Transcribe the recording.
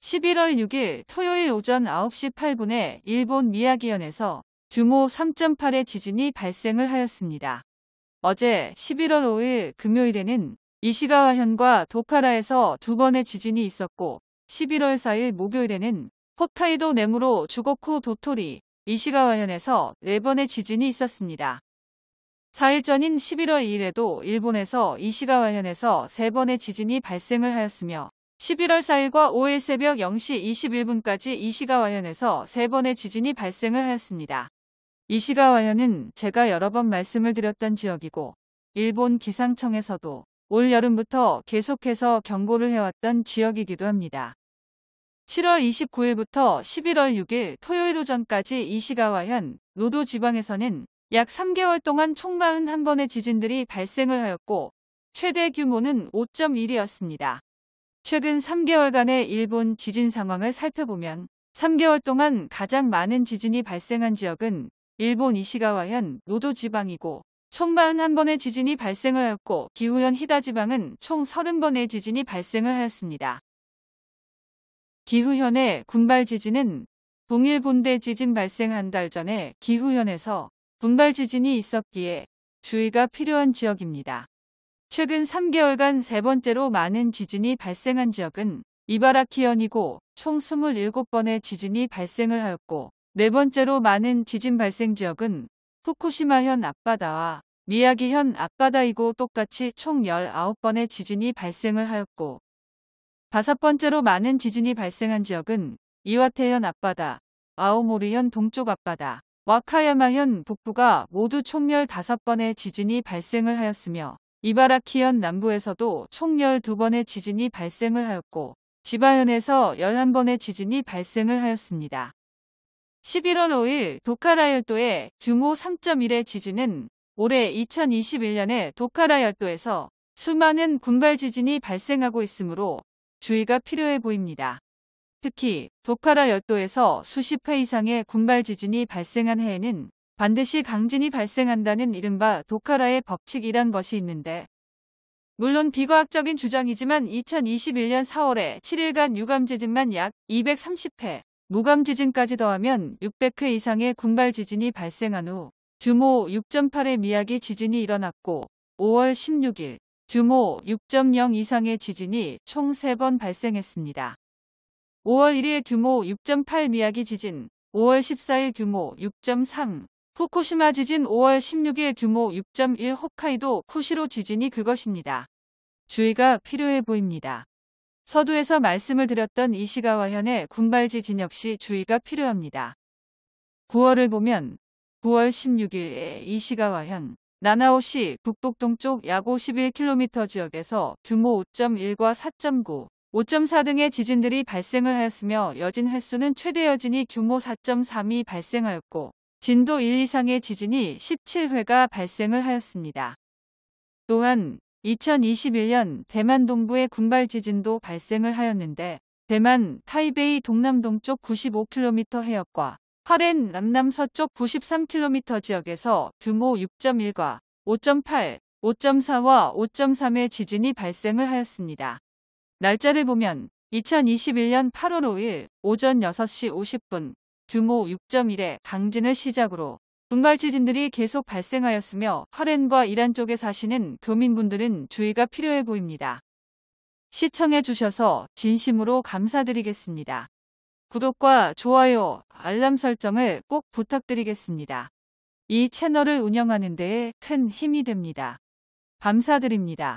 11월 6일 토요일 오전 9시 8분에 일본 미야기현에서 규모 3.8의 지진이 발생을 하였습니다. 어제 11월 5일 금요일에는 이시가와현과 도카라에서 두 번의 지진이 있었고 11월 4일 목요일에는 홋카이도 네무로 주거쿠 도토리 이시가와현에서 네 번의 지진이 있었습니다. 4일 전인 11월 2일에도 일본에서 이시가와현에서 세 번의 지진이 발생을 하였으며 11월 4일과 5일 새벽 0시 21분까지 이시가와현에서 3번의 지진이 발생을 하였습니다. 이시가와현은 제가 여러 번 말씀을 드렸던 지역이고 일본 기상청에서도 올 여름부터 계속해서 경고를 해왔던 지역이기도 합니다. 7월 29일부터 11월 6일 토요일 오전까지 이시가와현 노도 지방에서는 약 3개월 동안 총 41번의 지진들이 발생을 하였고 최대 규모는 5.1이었습니다. 최근 3개월간의 일본 지진 상황을 살펴보면 3개월 동안 가장 많은 지진이 발생한 지역은 일본 이시가와현 노도 지방이고 총 41번의 지진이 발생하였고 기후현 히다 지방은 총 30번의 지진이 발생을 하였습니다. 기후현의 군발 지진은 동일 본대 지진 발생 한 달 전에 기후현에서 군발 지진이 있었기에 주의가 필요한 지역입니다. 최근 3개월간 세 번째로 많은 지진이 발생한 지역은 이바라키현이고 총 27번의 지진이 발생을 하였고 네 번째로 많은 지진 발생 지역은 후쿠시마현 앞바다와 미야기현 앞바다이고 똑같이 총 19번의 지진이 발생을 하였고 다섯 번째로 많은 지진이 발생한 지역은 이와테현 앞바다, 아오모리현 동쪽 앞바다, 와카야마현 북부가 모두 총 15번의 지진이 발생을 하였으며 이바라키현 남부에서도 총 12번의 지진이 발생을 하였고 지바현에서 11번의 지진이 발생을 하였습니다. 11월 5일 도카라열도의 규모 3.1의 지진은 올해 2021년에 도카라열도에서 수많은 군발 지진이 발생하고 있으므로 주의가 필요해 보입니다. 특히 도카라열도에서 수십 회 이상의 군발 지진이 발생한 해에는 반드시 강진이 발생한다는 이른바 도카라의 법칙이란 것이 있는데 물론 비과학적인 주장이지만 2021년 4월에 7일간 유감지진만 약 230회, 무감지진까지 더하면 600회 이상의 군발 지진이 발생한 후 규모 6.8의 미야기 지진이 일어났고 5월 16일 규모 6.0 이상의 지진이 총 3번 발생했습니다. 5월 1일 규모 6.8 미야기 지진, 5월 14일 규모 6.3, 후쿠시마 지진 5월 16일 규모 6.1 홋카이도 쿠시로 지진이 그것입니다. 주의가 필요해 보입니다. 서두에서 말씀을 드렸던 이시가와 현의 군발 지진 역시 주의가 필요합니다. 9월을 보면 9월 16일 에 이시가와 현 나나오시 북북 동쪽 약 51km 지역에서 규모 5.1과 4.9, 5.4 등의 지진들이 발생을 하였으며 여진 횟수는 최대 여진이 규모 4.3이 발생하였고 진도 1 이상의 지진이 17회가 발생을 하였습니다. 또한 2021년 대만 동부의 군발 지진도 발생을 하였는데 대만 타이베이 동남동쪽 95km 해역과 화렌 남남서쪽 93km 지역에서 규모 6.1과 5.8, 5.4와 5.3의 지진이 발생을 하였습니다. 날짜를 보면 2021년 8월 5일 오전 6시 50분 규모 6.1의 강진을 시작으로 분말 지진들이 계속 발생하였으며 허렌과 이란 쪽에 사시는 교민분들은 주의가 필요해 보입니다. 시청해 주셔서 진심으로 감사드리겠습니다. 구독과 좋아요, 알람 설정을 꼭 부탁드리겠습니다. 이 채널을 운영하는 데에 큰 힘이 됩니다. 감사드립니다.